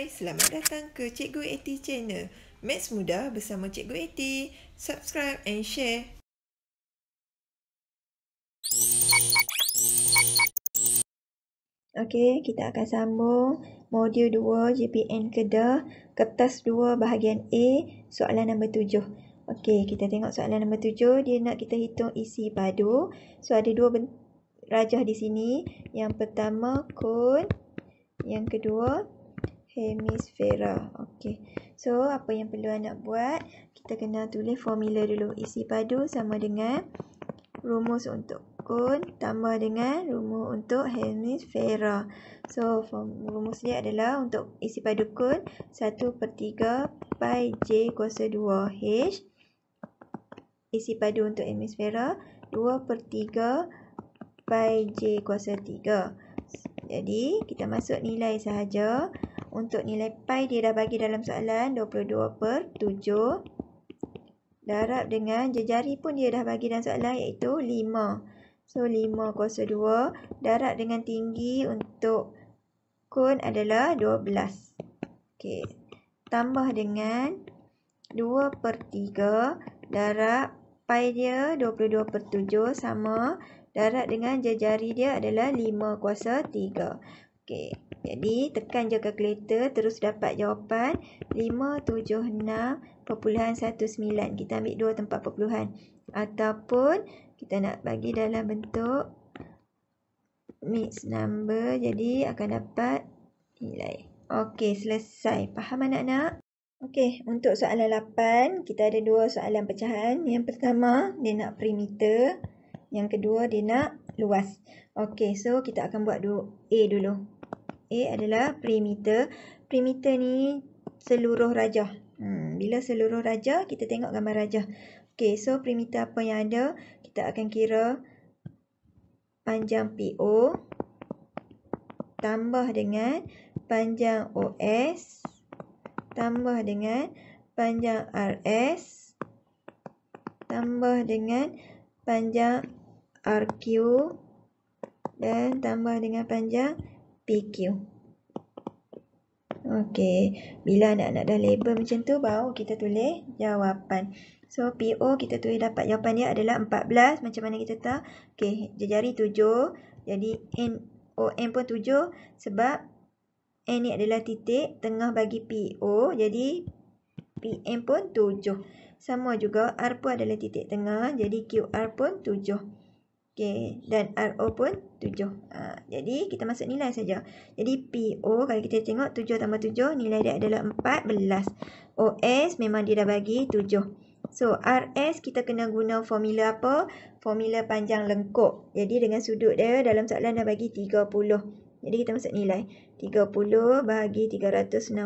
Hai, selamat datang ke Cikgu Eti Channel. Maths mudah bersama Cikgu Eti. Subscribe and share. Okey, kita akan sambung modul 2 JPN Kedah, kertas 2 bahagian A, soalan nombor 7. Okey, kita tengok soalan nombor 7, dia nak kita hitung isi padu. So ada dua rajah di sini. Yang pertama kun, yang kedua hemisfera. Okey. So, apa yang perlu anak buat? Kita kena tulis formula dulu. Isi padu sama dengan rumus untuk kon tambah dengan rumus untuk hemisfera. So, rumus dia adalah untuk isi padu kon 1 per 3 pi j kuasa 2h. Isi padu untuk hemisfera 2 per 3 pi j kuasa 3. Jadi, kita masuk nilai sahaja untuk nilai pi dia dah bagi dalam soalan 22 per 7. Darab dengan jejari pun dia dah bagi dalam soalan iaitu 5. So 5 kuasa 2. Darab dengan tinggi untuk kon adalah 12. Okey. Tambah dengan 2 per 3. Darab pi dia 22 per 7 sama. Darab dengan jejari dia adalah 5 kuasa 3. Okey. Jadi tekan je kalkulator terus dapat jawapan 576.19. Kita ambil dua tempat perpuluhan ataupun kita nak bagi dalam bentuk mixed number jadi akan dapat nilai. Okey, selesai. Faham anak-anak? Okey, untuk soalan 8, kita ada dua soalan pecahan. Yang pertama, dia nak perimeter. Yang kedua, dia nak luas. Okey, so kita akan buat dua A dulu. A adalah perimeter. Perimeter ni seluruh rajah. Hmm, bila seluruh rajah, kita tengok gambar rajah. Okay, so perimeter apa yang ada, kita akan kira panjang PO tambah dengan panjang OS tambah dengan panjang RS tambah dengan panjang RQ dan tambah dengan panjang PQ. Okey, bila anak-anak dah label macam tu, baru kita tulis jawapan. So, PO kita tulis dapat jawapan dia adalah 14. Macam mana kita tahu? Okey, jari 7. Jadi, N, O, N pun 7. Sebab, N ni adalah titik tengah bagi PO. Jadi, PM pun 7. Sama juga, R pun adalah titik tengah. Jadi, QR pun 7. Okay. Dan RO pun 7. Uh, ah, jadi kita masuk nilai saja. Jadi PO kalau kita tengok 7 tambah 7 nilai dia adalah 14. OS memang dia dah bagi 7. So RS kita kena guna formula apa? Formula panjang lengkuk. Jadi dengan sudut dia dalam soalan dah bagi 30. Jadi kita masuk nilai. 30 bahagi 360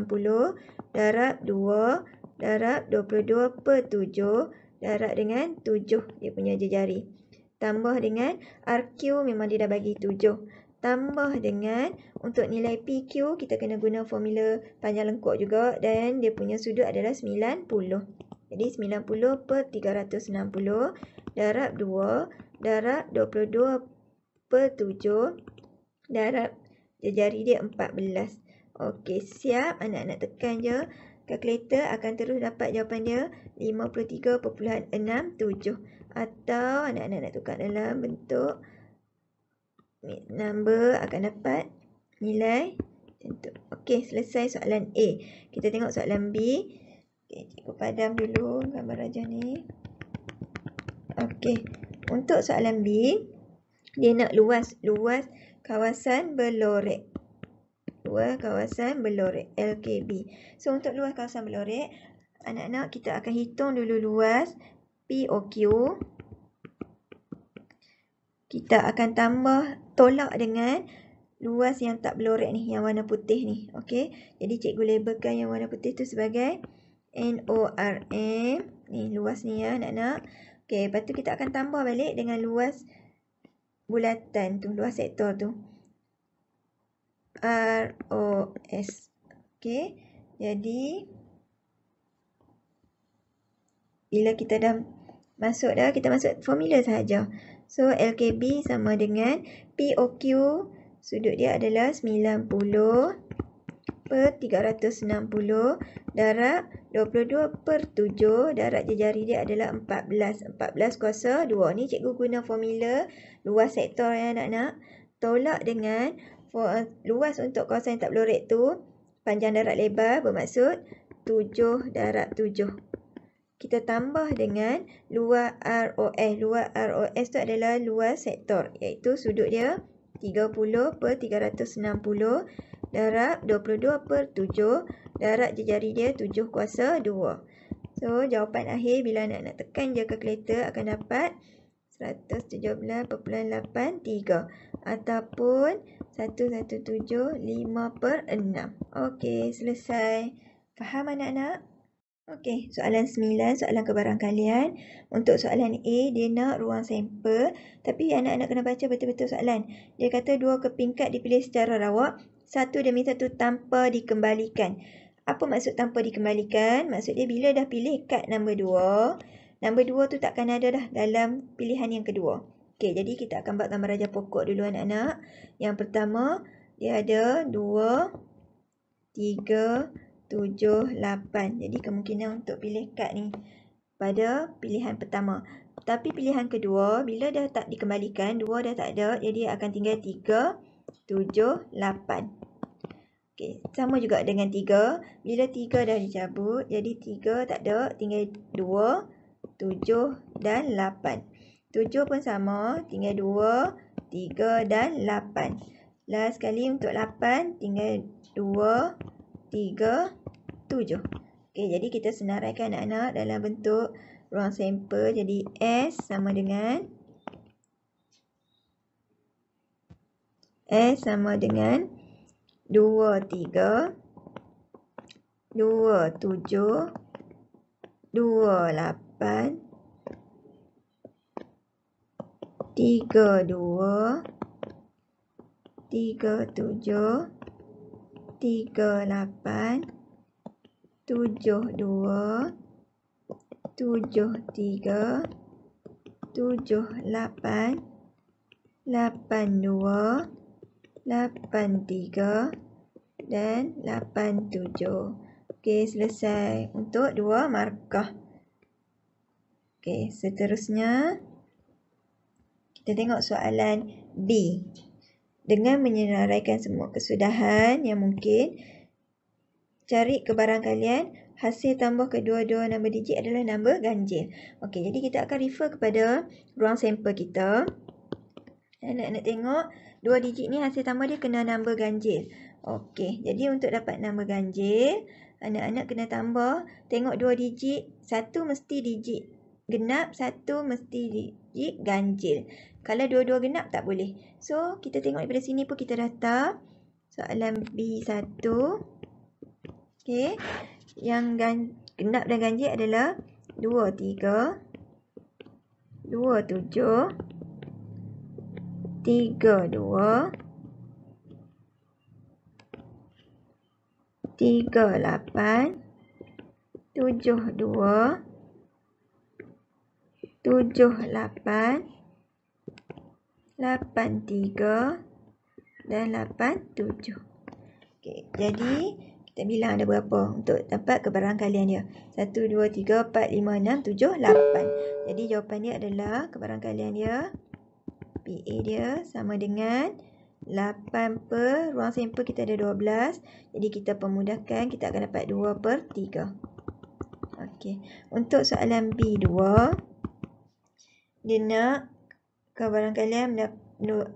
darab 2 darab 22 per 7 darab dengan 7 dia punya jari. Tambah dengan RQ memang dia dah bagi 7. Tambah dengan untuk nilai PQ kita kena guna formula panjang lengkuk juga dan dia punya sudut adalah 90. Jadi 90 per 360 darab 2 darab 22 per 7 darab jari dia 14. Okey siap anak-anak tekan je. Kalkulator akan terus dapat jawapan dia 53.67 atau anak-anak nak tukar dalam bentuk number akan dapat nilai bentuk. Okey, selesai soalan A. Kita tengok soalan B. Okey, cikgu padam dulu gambar rajah ni. Okey, untuk soalan B, dia nak luas luas kawasan belorek. Luas kawasan belorek, LKB. So, untuk luas kawasan belorek, anak-anak kita akan hitung dulu luas P O Q kita akan tambah tolak dengan luas yang tak belorek ni yang warna putih ni okey jadi cikgu labelkan yang warna putih tu sebagai N O R M ni luas ni ya anak-anak okey lepas tu kita akan tambah balik dengan luas bulatan tu luas sektor tu R O S, okey jadi bila kita dah masuk dah, kita masuk formula sahaja. So, LKB sama dengan POQ, sudut dia adalah 90 per 360, darab 22 per 7, darab jejari dia adalah 14. 14 kuasa 2. Ni cikgu guna formula luas sektor yang nak nak Tolak dengan luas untuk kawasan yang tak berlorek tu, panjang darab lebar bermaksud 7 darab 7 kita tambah dengan luar ROS. Luar ROS tu adalah luar sektor iaitu sudut dia 30 per 360 darab 22 per 7 darab jejari dia 7 kuasa 2. So jawapan akhir bila nak nak tekan je kalkulator akan dapat 117.83 ataupun 1175 per 6. Okey, selesai. Faham anak-anak? Okey, soalan 9, soalan kebarangkalian. Untuk soalan A, dia nak ruang sampel. Tapi anak-anak kena baca betul-betul soalan. Dia kata dua keping kad dipilih secara rawak. Satu demi satu tanpa dikembalikan. Apa maksud tanpa dikembalikan? Maksud dia bila dah pilih kad nombor dua, nombor dua tu takkan ada dah dalam pilihan yang kedua. Okey, jadi kita akan buat gambar raja pokok dulu anak-anak. Yang pertama, dia ada dua, tiga tujuh, lapan. Jadi kemungkinan untuk pilih kad ni pada pilihan pertama. Tapi pilihan kedua, bila dah tak dikembalikan, dua dah tak ada, jadi akan tinggal tiga, tujuh, lapan. Okey, sama juga dengan tiga. Bila tiga dah dicabut, jadi tiga tak ada, tinggal dua, tujuh dan lapan. Tujuh pun sama, tinggal dua, tiga dan lapan. Last sekali untuk lapan, tinggal dua, tiga, tujuh. Okey, jadi kita senaraikan anak-anak dalam bentuk ruang sampel. Jadi S sama dengan S sama dengan 2, 3, 2, 7, 2, 8, 3, 2, 3, 7, tiga lapan tujuh dua tujuh tiga tujuh lapan lapan dua lapan tiga dan lapan tujuh. Okey, selesai untuk dua markah. Okey, seterusnya kita tengok soalan B dengan menyenaraikan semua kesudahan yang mungkin cari kebarang kalian hasil tambah kedua-dua nombor digit adalah nombor ganjil Okey, jadi kita akan refer kepada ruang sampel kita nak-nak eh, tengok dua digit ni hasil tambah dia kena nombor ganjil Okey, jadi untuk dapat nombor ganjil anak-anak kena tambah tengok dua digit satu mesti digit genap satu mesti digit ganjil kalau dua-dua genap tak boleh. So, kita tengok daripada sini pun kita data Soalan B1. Okay. Yang gan genap dan ganjil adalah 23 27 tujuh dua, tujuh lapan lapan tiga dan lapan tujuh. Okey, jadi kita bilang ada berapa untuk dapat kebarangkalian dia. Satu, dua, tiga, empat, lima, enam, tujuh, lapan. Jadi jawapan dia adalah kebarangkalian dia. PA dia sama dengan 8 per ruang sampel kita ada 12. Jadi kita pemudahkan kita akan dapat 2 per 3. Okey. Untuk soalan B2. Dia nak kawan kalian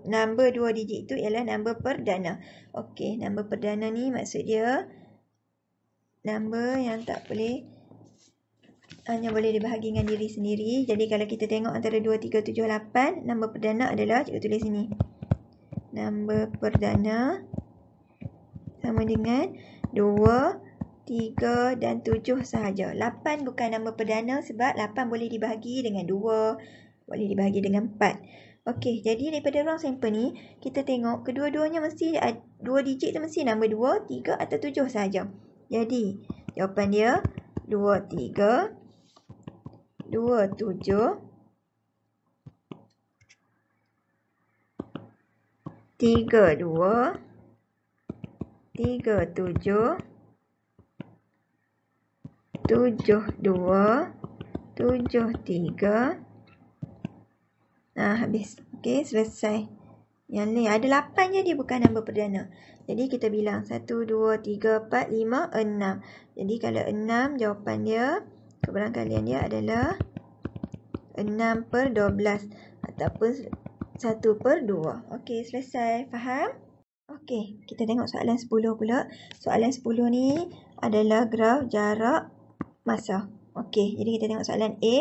number 2 digit itu ialah nombor perdana. Okey, nombor perdana ni maksud dia number yang tak boleh hanya boleh dibahagi dengan diri sendiri. Jadi kalau kita tengok antara 2 3 7 8, nombor perdana adalah cikgu tulis sini. Nombor perdana sama dengan 2 3 dan 7 sahaja. 8 bukan nombor perdana sebab 8 boleh dibahagi dengan 2 boleh dibahagi dengan 4. Okey, jadi daripada raw sample ni, kita tengok kedua-duanya mesti dua digit tu mesti nombor 2, 3 atau 7 saja. Jadi, jawapan dia 2 3 2 7 3 2 3 7 7 2 7 3 Ha, habis. Okey, selesai. Yang ni ada 8 je dia bukan nombor perdana. Jadi kita bilang satu dua tiga empat lima enam. Jadi kalau enam jawapan dia keberangkalian dia adalah enam per dua belas ataupun satu per dua. Okey, selesai. Faham? Okey, kita tengok soalan sepuluh pula. Soalan sepuluh ni adalah graf jarak masa. Okey, jadi kita tengok soalan A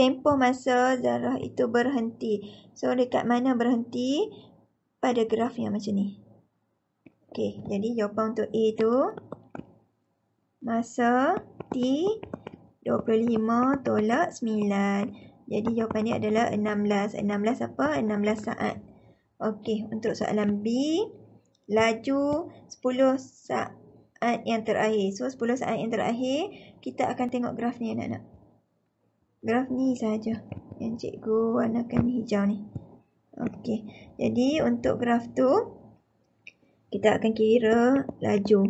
tempoh masa zarah itu berhenti. So, dekat mana berhenti? Pada graf yang macam ni. Okay, jadi jawapan untuk A tu. Masa T 25 tolak 9. Jadi, jawapan ni adalah 16. 16 apa? 16 saat. Okay, untuk soalan B. Laju 10 saat yang terakhir. So, 10 saat yang terakhir. Kita akan tengok graf ni anak-anak graf ni saja yang cikgu warnakan hijau ni. Okey. Jadi untuk graf tu kita akan kira laju.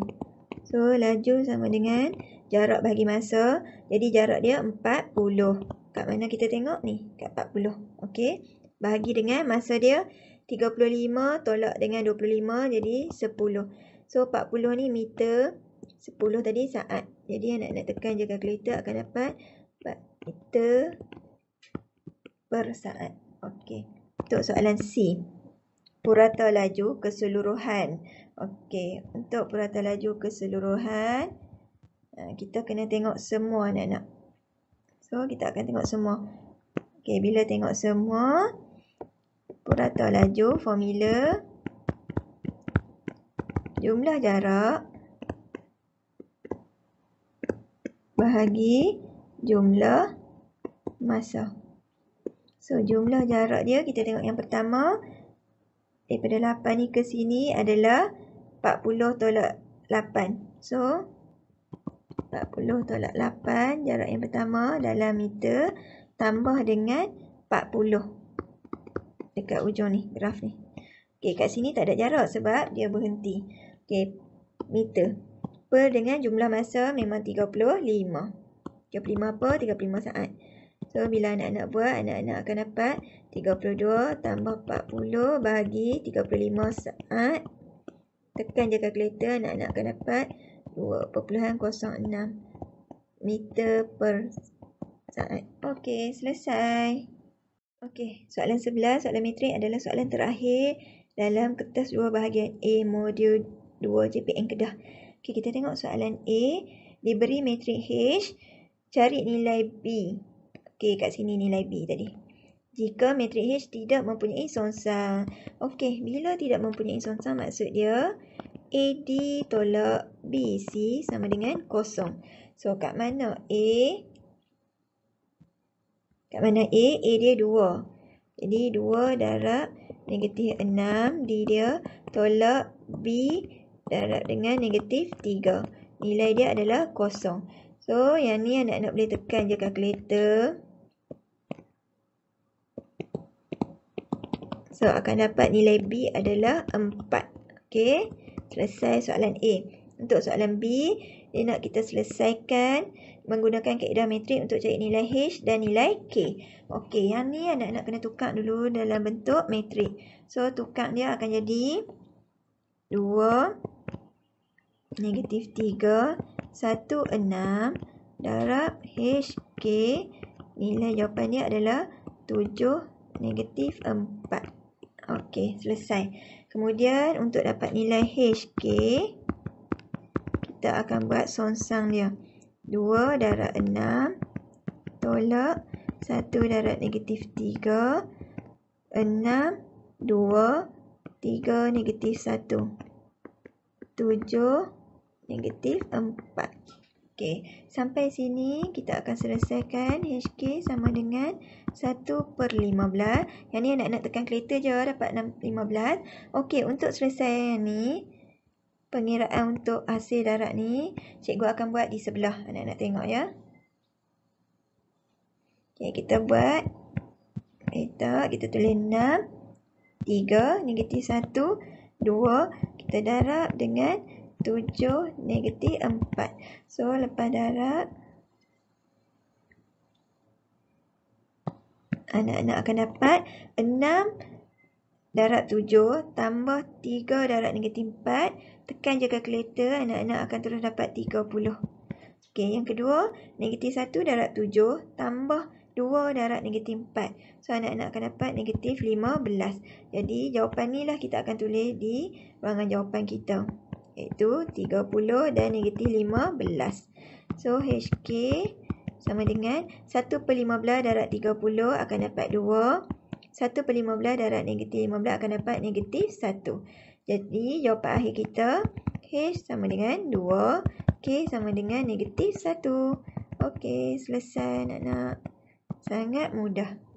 So laju sama dengan jarak bagi masa. Jadi jarak dia 40. Kat mana kita tengok ni? Kat 40. Okey. Bahagi dengan masa dia 35 tolak dengan 25 jadi 10. So 40 ni meter 10 tadi saat. Jadi anak-anak tekan je calculator akan dapat meter per saat. Okey. Untuk soalan C, purata laju keseluruhan. Okey, untuk purata laju keseluruhan, eh, kita kena tengok semua anak-anak. So, kita akan tengok semua. Okey, bila tengok semua, purata laju, formula, jumlah jarak, bahagi, jumlah masa. So, jumlah jarak dia, kita tengok yang pertama, daripada 8 ni ke sini adalah 40 tolak 8. So, 40 tolak 8, jarak yang pertama dalam meter, tambah dengan 40 dekat ujung ni, graf ni. Okey, kat sini tak ada jarak sebab dia berhenti. Okey, meter. Per dengan jumlah masa memang 35. 35. 35 per 35 saat. So, bila anak-anak buat, anak-anak akan dapat 32 tambah 40 bahagi 35 saat. Tekan je kalkulator, anak-anak akan dapat 2.06 meter per saat. Okey, selesai. Okey, soalan 11, soalan metrik adalah soalan terakhir dalam kertas 2 bahagian A modul 2 JPN Kedah. Okey, kita tengok soalan A. Diberi matrik H cari nilai B. Okey, kat sini nilai B tadi. Jika matriks H tidak mempunyai sonsang. Okey, bila tidak mempunyai sonsang maksud dia AD tolak BC sama dengan kosong. So, kat mana A? Kat mana A? A dia 2. Jadi, 2 darab negatif 6. D dia tolak B darab dengan negatif 3. Nilai dia adalah kosong. So, yang ni anak-anak boleh tekan je calculator. So, akan dapat nilai B adalah 4. Okay. Selesai soalan A. Untuk soalan B, dia nak kita selesaikan menggunakan kaedah matrik untuk cari nilai H dan nilai K. Okay, yang ni anak-anak kena tukar dulu dalam bentuk matrik. So, tukar dia akan jadi 2, negatif 3, satu enam darab HK nilai jawapan dia adalah tujuh negatif empat Okey, selesai. Kemudian untuk dapat nilai HK, kita akan buat sonsang dia. dua darab enam tolak satu darab negatif tiga enam dua tiga negatif satu tujuh negatif 4. Okey, sampai sini kita akan selesaikan HK sama dengan 1 per 15. Yang ni anak anak tekan kereta je dapat 15. Okey, untuk selesai yang ni, pengiraan untuk hasil darat ni, cikgu akan buat di sebelah anak-anak tengok ya. Okey, kita buat. Kita, eh, kita tulis 6, 3, negatif 1, 2. Kita darab dengan Tujuh negatif empat. so lepas darab anak-anak akan dapat enam darab tujuh tambah tiga darab negatif empat. tekan je kalkulator anak-anak akan terus dapat tiga puluh. Okay, yang kedua negatif satu darab tujuh tambah dua darab negatif empat. so anak-anak akan dapat negatif lima belas. jadi jawapan ni lah kita akan tulis di ruangan jawapan kita iaitu 30 dan negatif 15. So, HK sama dengan 1 per 15 darat 30 akan dapat 2. 1 per 15 darat negatif 15 akan dapat negatif 1. Jadi, jawapan akhir kita, H sama dengan 2, K sama dengan negatif 1. Okey, selesai anak-anak. Sangat mudah.